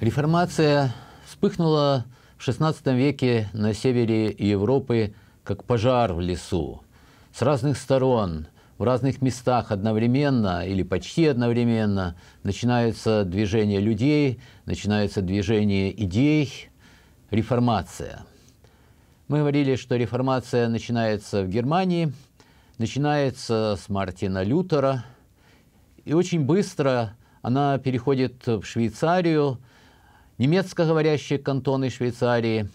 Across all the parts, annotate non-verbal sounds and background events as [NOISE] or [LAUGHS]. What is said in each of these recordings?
Реформация вспыхнула в XVI веке на севере Европы как пожар в лесу. С разных сторон, в разных местах одновременно или почти одновременно начинается движение людей, начинается движение идей, реформация. Мы говорили, что реформация начинается в Германии, начинается с Мартина Лютера, и очень быстро она переходит в Швейцарию. Немецкоговорящие кантоны Швейцарии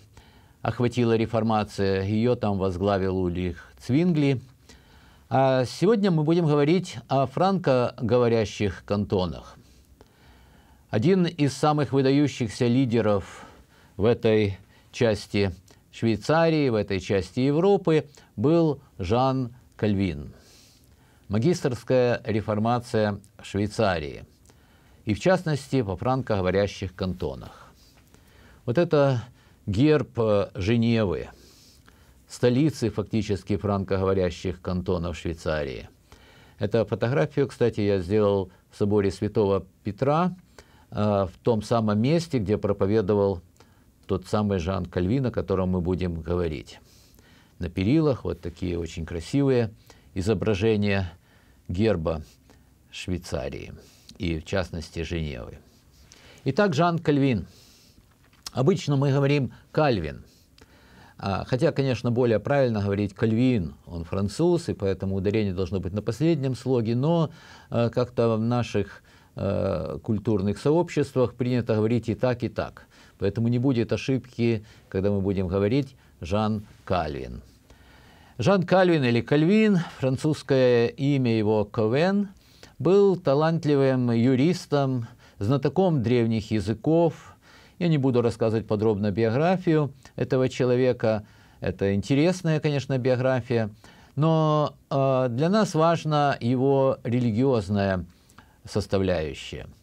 охватила реформация, ее там возглавил Ульрих Цвингли. А сегодня мы будем говорить о франкоговорящих кантонах. Один из самых выдающихся лидеров в этой части Швейцарии, в этой части Европы был Жан Кальвин. Магистрская реформация Швейцарии, и в частности во франкоговорящих кантонах. Вот это герб э, Женевы, столицы фактически франкоговорящих кантонов Швейцарии. Эту фотографию, кстати, я сделал в соборе Святого Петра, э, в том самом месте, где проповедовал тот самый Жан Кальвин, о котором мы будем говорить. На перилах вот такие очень красивые изображения герба Швейцарии и, в частности, Женевы. Итак, Жан Кальвин. Обычно мы говорим «Кальвин», а, хотя, конечно, более правильно говорить «Кальвин». Он француз, и поэтому ударение должно быть на последнем слоге, но а, как-то в наших а, культурных сообществах принято говорить и так, и так – Поэтому не будет ошибки, когда мы будем говорить Жан Кальвин. Жан Кальвин или Кальвин, французское имя его Ковен, был талантливым юристом, знатоком древних языков. Я не буду рассказывать подробно биографию этого человека. Это интересная, конечно, биография. Но а, для нас важна его религиозная составляющая –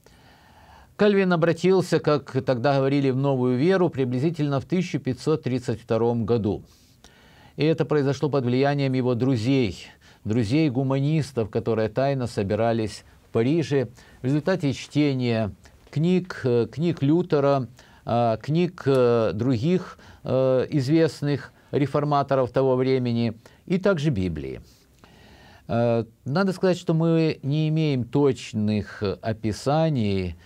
Кальвин обратился, как тогда говорили, в новую веру приблизительно в 1532 году. И это произошло под влиянием его друзей, друзей-гуманистов, которые тайно собирались в Париже. В результате чтения книг, э, книг Лютера, э, книг э, других известных реформаторов того времени и также Библии. Надо сказать, что мы не имеем точных описаний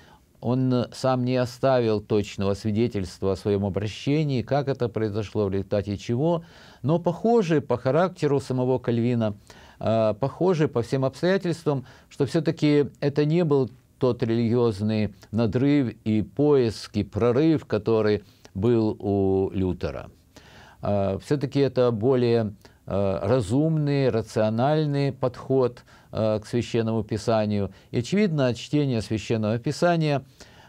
он э, сам не оставил точного свидетельства о своем обращении, как это произошло, в результате чего, но похоже по характеру самого Кальвина, э, похоже по всем обстоятельствам, что все-таки это не был тот религиозный надрыв и поиск, и прорыв, который был у Лютера. Э, все-таки это более разумный, рациональный подход – Э, к Священному Писанию. И, очевидно, от чтения Священного Писания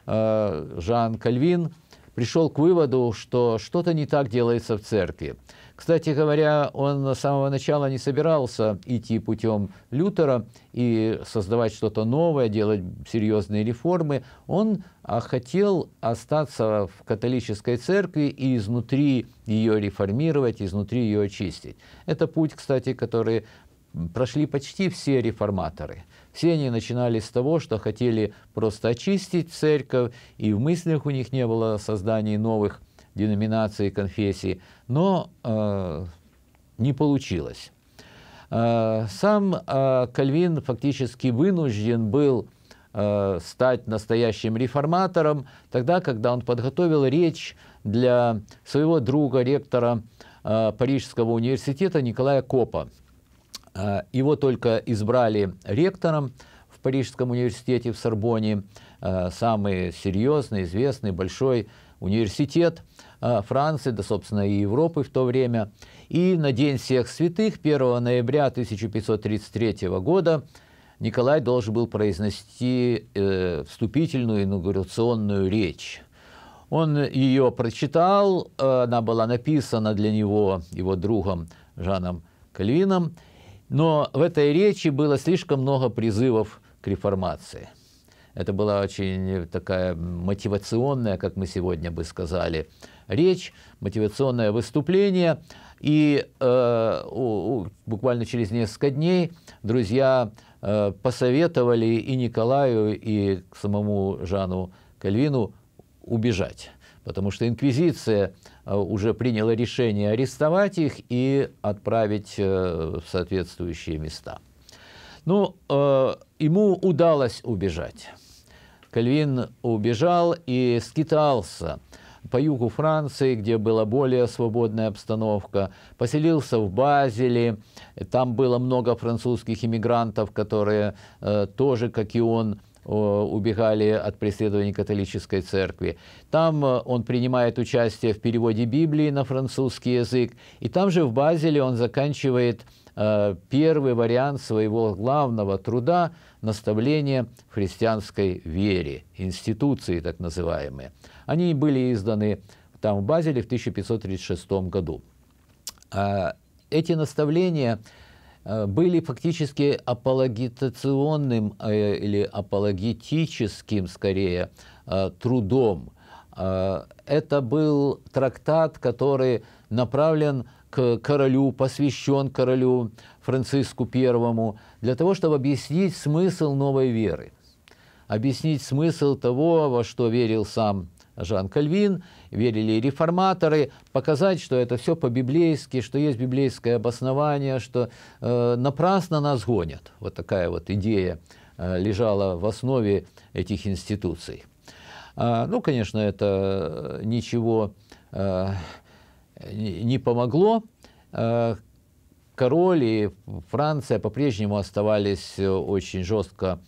э, Жан Кальвин пришел к выводу, что что-то не так делается в церкви. Кстати говоря, он с самого начала не собирался идти путем Лютера и создавать что-то новое, делать серьезные реформы. Он а, хотел остаться в католической церкви и изнутри ее реформировать, изнутри ее очистить. Это путь, кстати, который прошли почти все реформаторы. Все они начинали с того, что хотели просто очистить церковь, и в мыслях у них не было создания новых деноминаций и конфессий, но э, не получилось. Э, сам э, Кальвин фактически вынужден был э, стать настоящим реформатором, тогда, когда он подготовил речь для своего друга, ректора э, Парижского университета Николая Копа – а, его только избрали ректором в Парижском университете в Сорбоне, а, самый серьезный, известный, большой университет а, Франции, да, собственно, и Европы в то время. И на День всех святых, 1 ноября 1533 года, Николай должен был произнести э, вступительную инаугурационную речь. Он ее прочитал, э, она была написана для него его другом Жаном Кальвином, но в этой речи было слишком много призывов к реформации. Это была очень такая мотивационная, как мы сегодня бы сказали, речь, мотивационное выступление. И э, у, у, буквально через несколько дней друзья э, посоветовали и Николаю, и самому Жану Кальвину убежать потому что инквизиция э, уже приняла решение арестовать их и отправить э, в соответствующие места. Ну, э, ему удалось убежать. Кальвин убежал и скитался по югу Франции, где была более свободная обстановка, поселился в Базеле, там было много французских иммигрантов, которые э, тоже, как и он, Э, убегали от преследований католической церкви. Там э, он принимает участие в переводе Библии на французский язык. И там же в Базеле он заканчивает э, первый вариант своего главного труда «Наставление в христианской вере», институции так называемые. Они были изданы там в Базеле в 1536 году. А эти наставления – Э, были фактически апологетационным э, или апологетическим, скорее, э, трудом. Это был трактат, который направлен к королю, посвящен королю Франциску I, для того, чтобы объяснить смысл новой веры, объяснить смысл того, во что верил сам Жан Кальвин, верили реформаторы, показать, что это все по-библейски, что есть библейское обоснование, что э, напрасно нас гонят. Вот такая вот идея э, лежала в основе этих институций. А, ну, конечно, это э, ничего э, не помогло. Э, король и Франция по-прежнему оставались э, очень жестко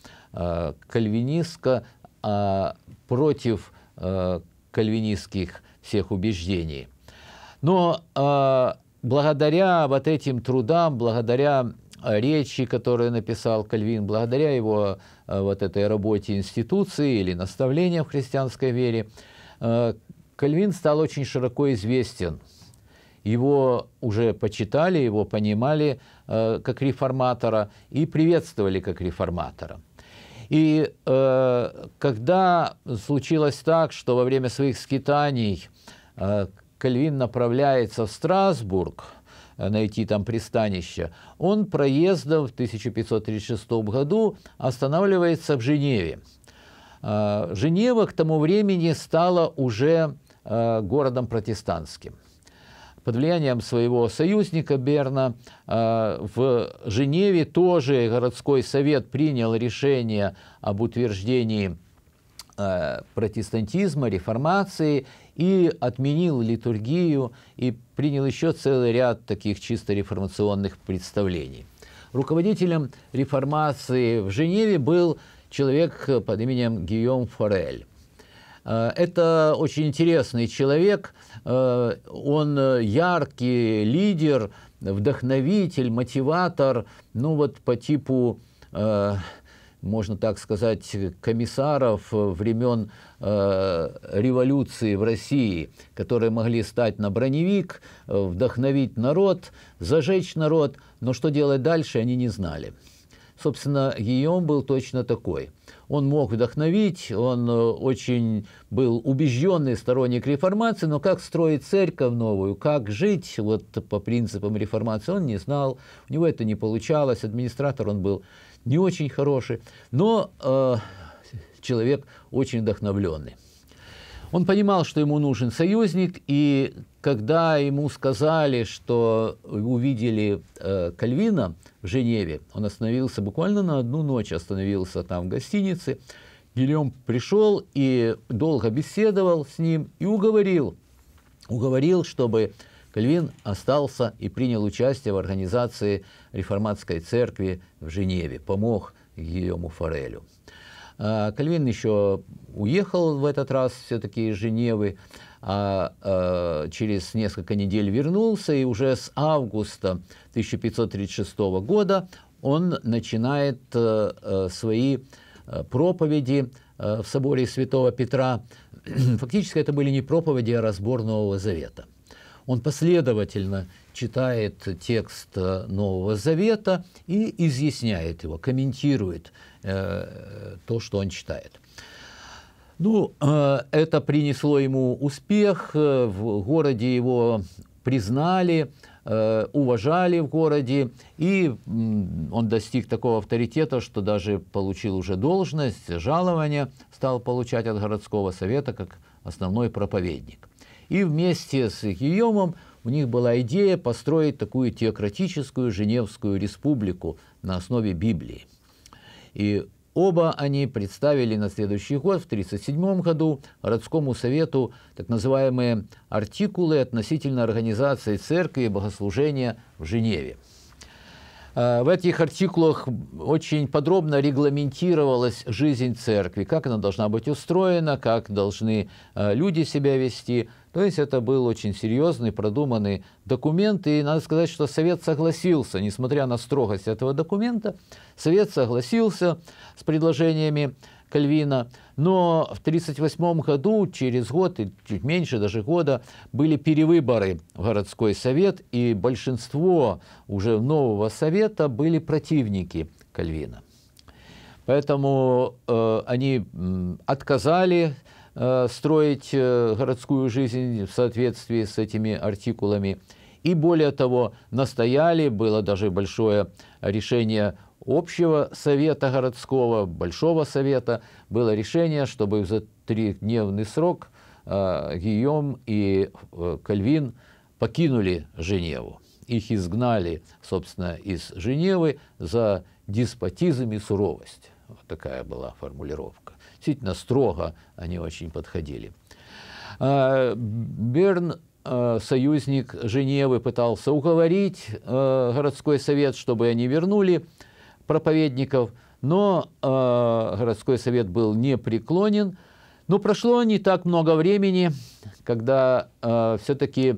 кальвинистко а, против Э, кальвинистских всех убеждений. Но э, благодаря вот этим трудам, благодаря э, речи, которую написал Кальвин, благодаря его вот этой работе институции или наставления в христианской вере, Кальвин стал очень широко известен. Его уже почитали, его понимали как реформатора и приветствовали как реформатора. И э, когда случилось так, что во время своих скитаний э, Кальвин направляется в Страсбург, э, найти там пристанище, он проездом в 1536 году останавливается в Женеве. Э, Женева к тому времени стала уже э, городом протестантским под влиянием своего союзника Берна э, в Женеве тоже городской совет принял решение об утверждении э, протестантизма, реформации и отменил литургию и принял еще целый ряд таких чисто реформационных представлений. Руководителем реформации в Женеве был человек под именем Гийом Форель. Э, это очень интересный человек, э, он э, яркий лидер, вдохновитель, мотиватор, ну вот по типу можно так сказать, комиссаров времен революции в России, которые могли стать на броневик, вдохновить народ, зажечь народ, но что делать дальше, они не знали. Собственно, Гийом был точно такой. Он мог вдохновить, он э, очень был убежденный сторонник реформации, но как строить церковь новую, как жить вот по принципам реформации, он не знал, у него это не получалось, администратор он был не очень хороший, но э, человек очень вдохновленный. Он понимал, что ему нужен союзник, и когда ему сказали, что увидели э, Кальвина в Женеве, он остановился буквально на одну ночь, остановился там в гостинице. Гильем пришел и долго беседовал с ним и уговорил, уговорил, чтобы Кальвин остался и принял участие в организации реформатской церкви в Женеве, помог Гильому Форелю. А, Кальвин еще уехал в этот раз все-таки из Женевы, а, а, через несколько недель вернулся, и уже с августа 1536 года он начинает э, э, свои э, проповеди в соборе святого Петра. [CLEARS THROAT] Фактически это были не проповеди, а разбор Нового Завета. Он последовательно читает текст Нового Завета и изъясняет его, комментирует Э, то, что он читает. Ну, э, это принесло ему успех, э, в городе его признали, уважали в городе, и он достиг такого авторитета, что даже получил уже должность, жалование стал получать от городского совета как основной проповедник. И вместе с Гийомом у них была идея построить такую теократическую Женевскую республику на основе Библии. И Оба они представили на следующий год, в 1937 году, городскому совету так называемые артикулы относительно организации церкви и богослужения в Женеве. А, в этих артикулах очень подробно регламентировалась жизнь церкви, как она должна быть устроена, как должны а, люди себя вести, то есть это был очень серьезный, продуманный документ, и надо сказать, что Совет согласился, несмотря на строгость этого документа, Совет согласился с предложениями Кальвина, но в 1938 году, через год, и чуть меньше даже года, были перевыборы в городской совет, и большинство уже нового совета были противники Кальвина. Поэтому э, они отказали Э, строить э, городскую жизнь в соответствии с этими артикулами. И более того, настояли, было даже большое решение общего совета городского, большого совета, было решение, чтобы за тридневный срок э, Гийом и э, Кальвин покинули Женеву. Их изгнали, собственно, из Женевы за деспотизм и суровость. Вот такая была формулировка действительно строго они очень подходили. А, Берн а, союзник Женевы пытался уговорить а, городской совет, чтобы они вернули проповедников, но городской совет был непреклонен. Но прошло не так много времени, когда все-таки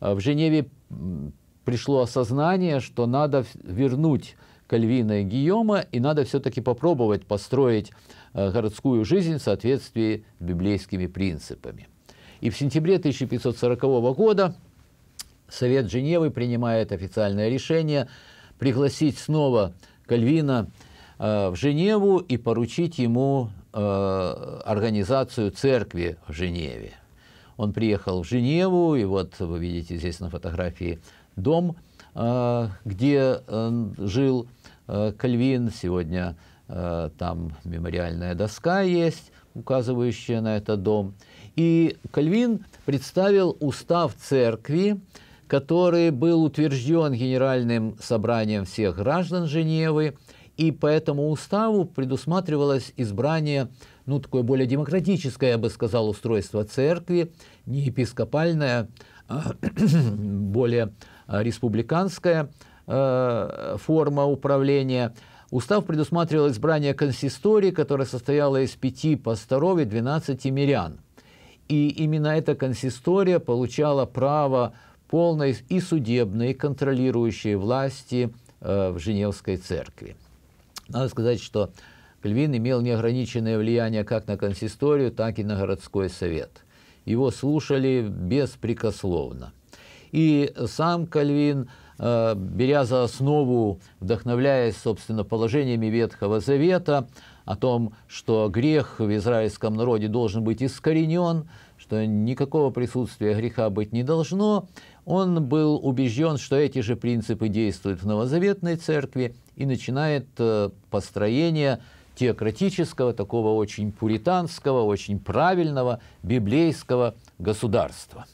в Женеве пришло осознание, что надо вернуть Кальвина и Гийома, и надо все-таки попробовать построить Э, городскую жизнь в соответствии с библейскими принципами. И в сентябре 1540 года Совет Женевы принимает официальное решение пригласить снова Кальвина э, в Женеву и поручить ему э, организацию церкви в Женеве. Он приехал в Женеву, и вот вы видите здесь на фотографии дом, где жил Кальвин. Сегодня Э, там мемориальная доска есть, указывающая на этот дом. И Кальвин представил устав церкви, который был утвержден Генеральным собранием всех граждан Женевы, и по этому уставу предусматривалось избрание, ну, такое более демократическое, я бы сказал, устройство церкви, не епископальное, а [CLEARS THROAT] более а, республиканская э, форма управления – Устав предусматривал избрание консистории, которая состояла из пяти пасторов и 12 мирян. И именно эта консистория получала право полной и судебной, и контролирующей власти э, в Женевской церкви. Надо сказать, что Кальвин имел неограниченное влияние как на консисторию, так и на городской совет. Его слушали беспрекословно. И сам Кальвин Э, беря за основу, вдохновляясь, собственно, положениями Ветхого Завета, о том, что грех в израильском народе должен быть искоренен, что никакого присутствия греха быть не должно, он был убежден, что эти же принципы действуют в новозаветной церкви и начинает э, построение теократического, такого очень пуританского, очень правильного библейского государства.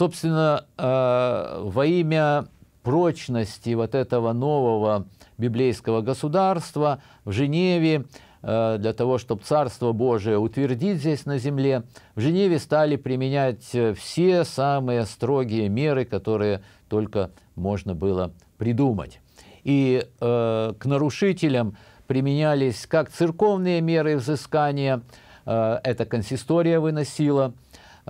Собственно, э, во имя прочности вот этого нового библейского государства в Женеве, э, для того, чтобы Царство Божие утвердить здесь на земле, в Женеве стали применять э, все самые строгие меры, которые только можно было придумать. И к нарушителям применялись как церковные меры взыскания, это консистория выносила,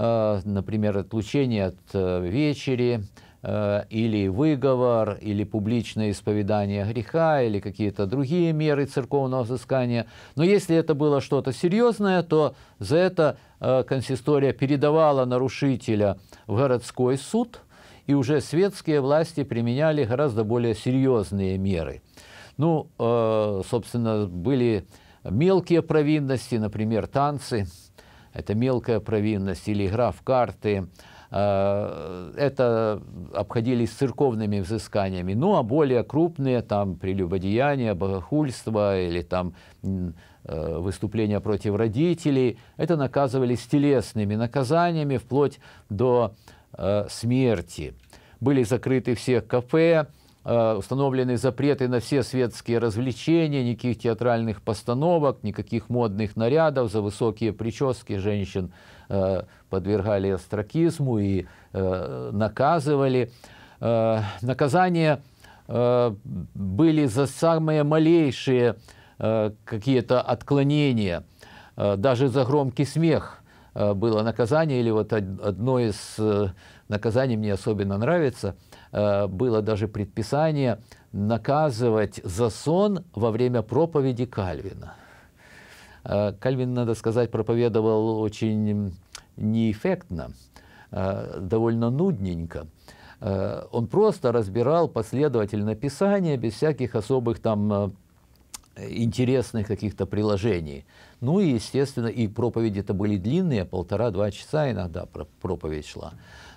Э, например, отлучение от э, вечери, э, или выговор, или публичное исповедание греха, или какие-то другие меры церковного взыскания. Но если это было что-то серьезное, то за это консистория передавала нарушителя в городской суд, и уже светские власти применяли гораздо более серьезные меры. Ну, собственно, были мелкие провинности, например, танцы – это мелкая провинность или игра в карты, э, это обходились церковными взысканиями. Ну, а более крупные, там, прелюбодеяния, богохульство или там э, выступления против родителей, это наказывались телесными наказаниями вплоть до э, смерти. Были закрыты все кафе, Э, установлены запреты на все светские развлечения, никаких театральных постановок, никаких модных нарядов, за высокие прически женщин э, подвергали астракизму и э, наказывали. Наказания были за самые малейшие какие-то отклонения, даже за громкий смех было наказание, или вот одно из наказаний мне особенно нравится – Э, было даже предписание наказывать за сон во время проповеди Кальвина. Э, Кальвин, надо сказать, проповедовал очень неэффектно, э, довольно нудненько. Он просто разбирал последовательно Писание без всяких особых там интересных каких-то приложений. Ну и, естественно, и проповеди-то были длинные, полтора-два часа иногда проповедь шла.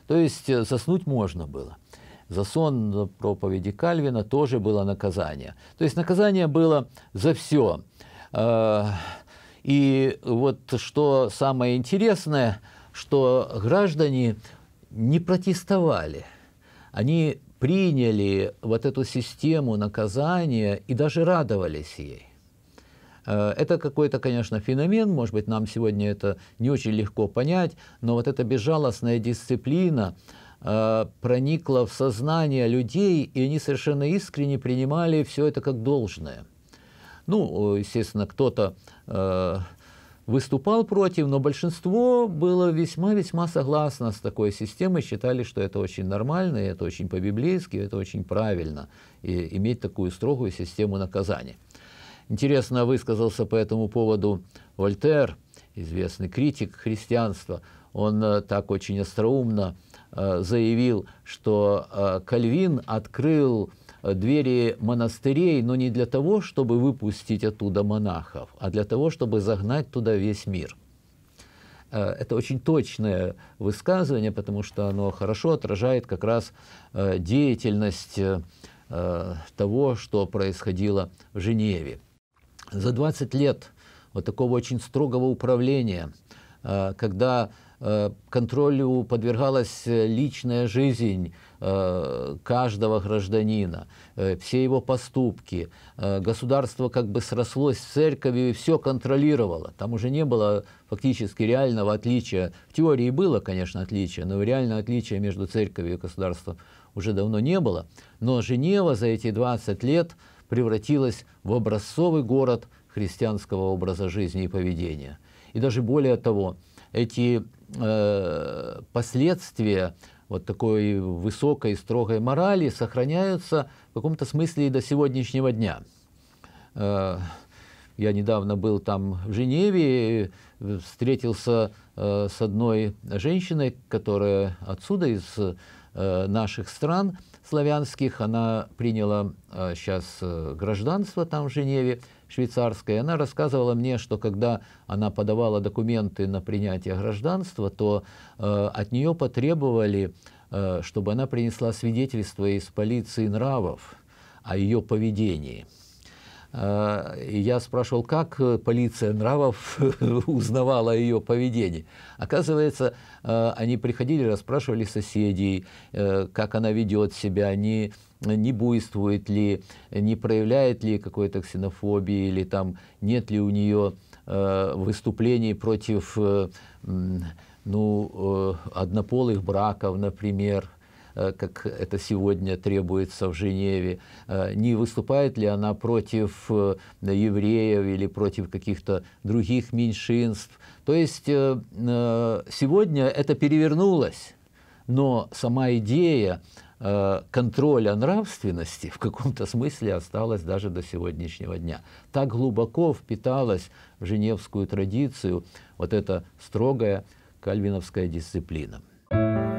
То есть заснуть можно было за сон проповеди Кальвина тоже было наказание. То есть наказание было за все. А, и вот что самое интересное, что граждане не протестовали. Они приняли вот эту систему наказания и даже радовались ей. А, это какой-то, конечно, феномен, может быть, нам сегодня это не очень легко понять, но вот эта безжалостная дисциплина, Э, проникла в сознание людей, и они совершенно искренне принимали все это как должное. Ну, естественно, кто-то э, выступал против, но большинство было весьма-весьма согласно с такой системой, считали, что это очень нормально, и это очень по-библейски, это очень правильно, и иметь такую строгую систему наказания. Интересно высказался по этому поводу Вольтер, известный критик христианства. Он э, так очень остроумно Э, заявил, что э, Кальвин открыл э, двери монастырей, но не для того, чтобы выпустить оттуда монахов, а для того, чтобы загнать туда весь мир. Это очень точное высказывание, потому что оно хорошо отражает как раз деятельность того, что происходило в Женеве. За 20 лет вот такого очень строгого управления, когда Э, контролю подвергалась э, личная жизнь э, каждого гражданина, все его поступки. Государство как бы срослось с церковью и все контролировало. Там уже не было фактически реального отличия. В теории было, конечно, отличие, но реального отличия между церковью и государством уже давно не было. Но Женева за эти 20 лет превратилась в образцовый город христианского образа жизни и поведения. И даже более того, эти Э, последствия вот такой высокой строгой морали сохраняются в каком-то смысле и до сегодняшнего дня. Э, я недавно был там в Женеве, встретился э, с одной женщиной, которая отсюда, из наших стран славянских, она приняла сейчас гражданство там в Женеве, Швейцарская. она рассказывала мне, что когда она подавала документы на принятие гражданства, то э, от нее потребовали, э, чтобы она принесла свидетельство из полиции нравов о ее поведении. Э, и я спрашивал, как э, полиция нравов [LAUGHS] узнавала о ее поведении. Оказывается, э, они приходили, расспрашивали соседей, как она ведет себя, они не буйствует ли, не проявляет ли какой-то ксенофобии, или там нет ли у нее э, выступлений против э, ну, э, однополых браков, например, э, как это сегодня требуется в Женеве, э, не выступает ли она против э, евреев или против каких-то других меньшинств. То есть сегодня это перевернулось, но сама идея Э, контроля нравственности в каком-то смысле осталось даже до сегодняшнего дня. Так глубоко впиталась в женевскую традицию вот эта строгая кальвиновская дисциплина. Thank you.